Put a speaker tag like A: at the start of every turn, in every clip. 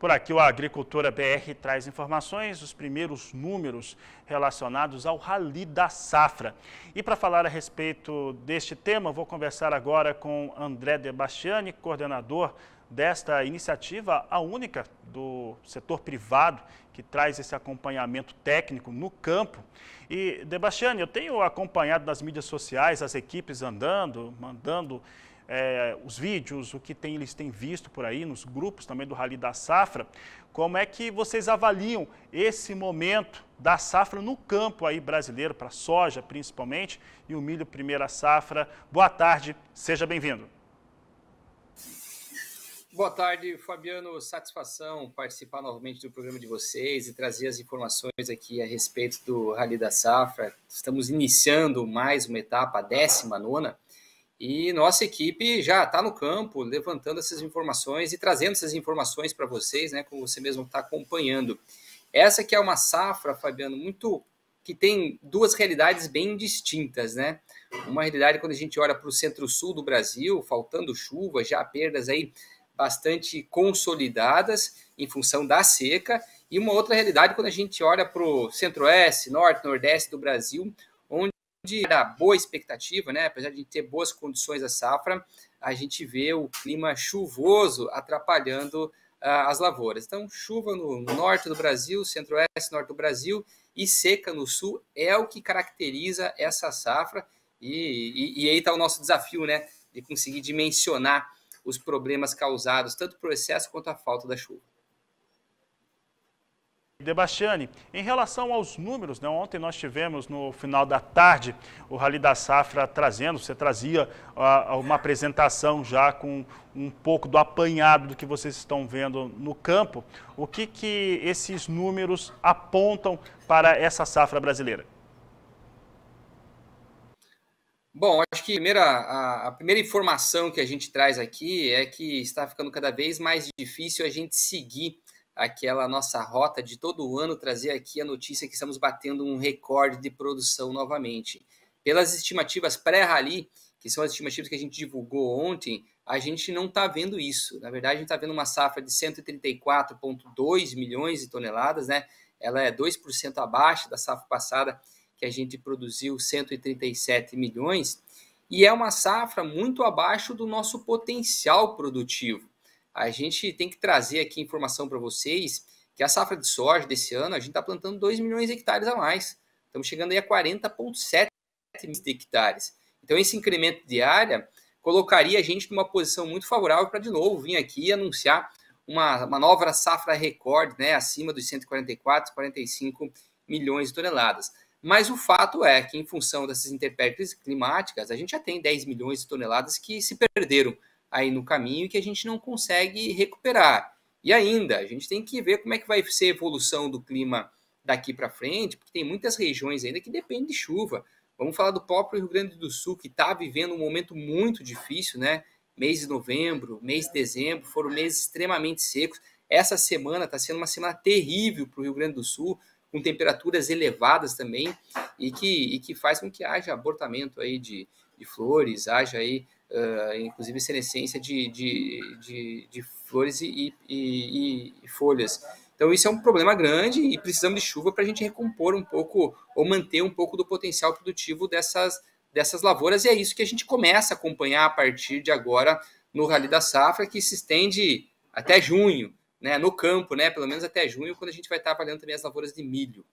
A: Por aqui, o Agricultura BR traz informações, os primeiros números relacionados ao rali da safra. E para falar a respeito deste tema, vou conversar agora com André Debastiani, coordenador desta iniciativa, a única do setor privado que traz esse acompanhamento técnico no campo. E, Debastiani, eu tenho acompanhado nas mídias sociais as equipes andando, mandando é, os vídeos, o que tem, eles têm visto por aí, nos grupos também do Rally da Safra, como é que vocês avaliam esse momento da safra no campo aí brasileiro, para soja principalmente, e o milho primeira safra. Boa tarde, seja bem-vindo.
B: Boa tarde, Fabiano. Satisfação participar novamente do programa de vocês e trazer as informações aqui a respeito do Rally da Safra. Estamos iniciando mais uma etapa, a décima nona, e nossa equipe já está no campo, levantando essas informações e trazendo essas informações para vocês, né? Como você mesmo está acompanhando. Essa que é uma safra, Fabiano, muito que tem duas realidades bem distintas, né? Uma realidade quando a gente olha para o centro-sul do Brasil, faltando chuva, já perdas aí bastante consolidadas em função da seca, e uma outra realidade quando a gente olha para o centro-oeste, norte, nordeste do Brasil, de da boa expectativa, né? Apesar de ter boas condições a safra, a gente vê o clima chuvoso atrapalhando uh, as lavouras. Então, chuva no norte do Brasil, centro-oeste, norte do Brasil e seca no sul é o que caracteriza essa safra. E, e, e aí está o nosso desafio, né? De conseguir dimensionar os problemas causados tanto por excesso quanto a falta da chuva.
A: Debastiani, em relação aos números, né, ontem nós tivemos no final da tarde o Rally da Safra trazendo, você trazia ah, ah, uma apresentação já com um pouco do apanhado do que vocês estão vendo no campo. O que, que esses números apontam para essa safra brasileira?
B: Bom, acho que a primeira, a, a primeira informação que a gente traz aqui é que está ficando cada vez mais difícil a gente seguir aquela nossa rota de todo ano, trazer aqui a notícia que estamos batendo um recorde de produção novamente. Pelas estimativas pré-rally, que são as estimativas que a gente divulgou ontem, a gente não está vendo isso. Na verdade, a gente está vendo uma safra de 134,2 milhões de toneladas, né? Ela é 2% abaixo da safra passada, que a gente produziu 137 milhões, e é uma safra muito abaixo do nosso potencial produtivo a gente tem que trazer aqui informação para vocês que a safra de soja desse ano, a gente está plantando 2 milhões de hectares a mais. Estamos chegando aí a 40,7 milhões de hectares. Então, esse incremento de área colocaria a gente numa posição muito favorável para, de novo, vir aqui e anunciar uma, uma nova safra recorde, né, acima dos 144, 45 milhões de toneladas. Mas o fato é que, em função dessas intempéries climáticas, a gente já tem 10 milhões de toneladas que se perderam aí no caminho que a gente não consegue recuperar. E ainda, a gente tem que ver como é que vai ser a evolução do clima daqui para frente, porque tem muitas regiões ainda que dependem de chuva. Vamos falar do próprio Rio Grande do Sul, que está vivendo um momento muito difícil, né? Mês de novembro, mês de dezembro, foram meses extremamente secos. Essa semana está sendo uma semana terrível para o Rio Grande do Sul, com temperaturas elevadas também, e que, e que faz com que haja abortamento aí de, de flores, haja aí uh, inclusive senescência de, de, de, de flores e, e, e, folhas. Então isso é um problema grande e precisamos de chuva para a gente recompor um pouco ou manter um pouco do potencial produtivo dessas, dessas lavouras, e é isso que a gente começa a acompanhar a partir de agora no Rally da Safra, que se estende até junho, né, no campo, né, pelo menos até junho, quando a gente vai estar avaliando também as
A: lavouras de milho.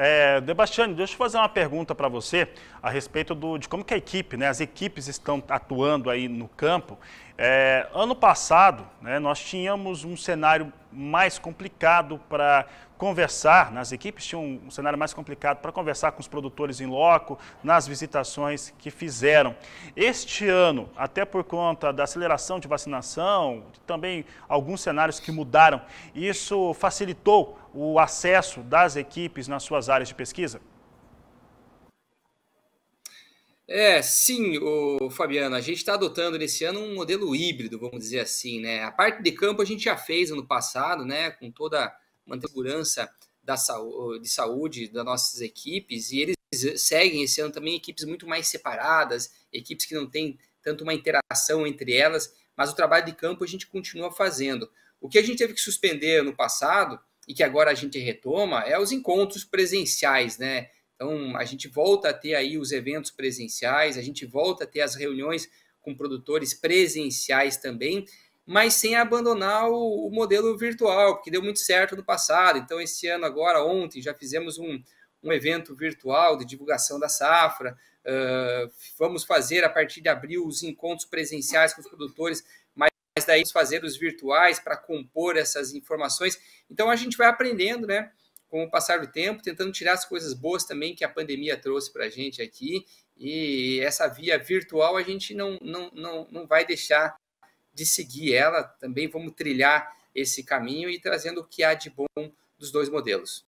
A: É, Debastiane, deixa eu fazer uma pergunta para você a respeito do, de como que a equipe, né, as equipes estão atuando aí no campo é, ano passado, né, nós tínhamos um cenário mais complicado para conversar, nas equipes tinham um cenário mais complicado para conversar com os produtores em loco, nas visitações que fizeram. Este ano, até por conta da aceleração de vacinação, também alguns cenários que mudaram, isso facilitou o acesso das equipes nas suas áreas de pesquisa?
B: É, sim, o Fabiano, a gente está adotando nesse ano um modelo híbrido, vamos dizer assim, né? A parte de campo a gente já fez ano passado, né? Com toda a segurança da saúde, de saúde das nossas equipes, e eles seguem esse ano também equipes muito mais separadas, equipes que não têm tanto uma interação entre elas, mas o trabalho de campo a gente continua fazendo. O que a gente teve que suspender no passado e que agora a gente retoma é os encontros presenciais, né? Então, a gente volta a ter aí os eventos presenciais, a gente volta a ter as reuniões com produtores presenciais também, mas sem abandonar o, o modelo virtual, porque deu muito certo no passado. Então, esse ano, agora, ontem, já fizemos um, um evento virtual de divulgação da safra. Uh, vamos fazer a partir de abril os encontros presenciais com os produtores, mas daí fazer os virtuais para compor essas informações. Então a gente vai aprendendo, né? com o passar do tempo, tentando tirar as coisas boas também que a pandemia trouxe para a gente aqui. E essa via virtual a gente não, não, não, não vai deixar de seguir ela. Também vamos trilhar esse caminho e trazendo o que há de bom dos dois modelos.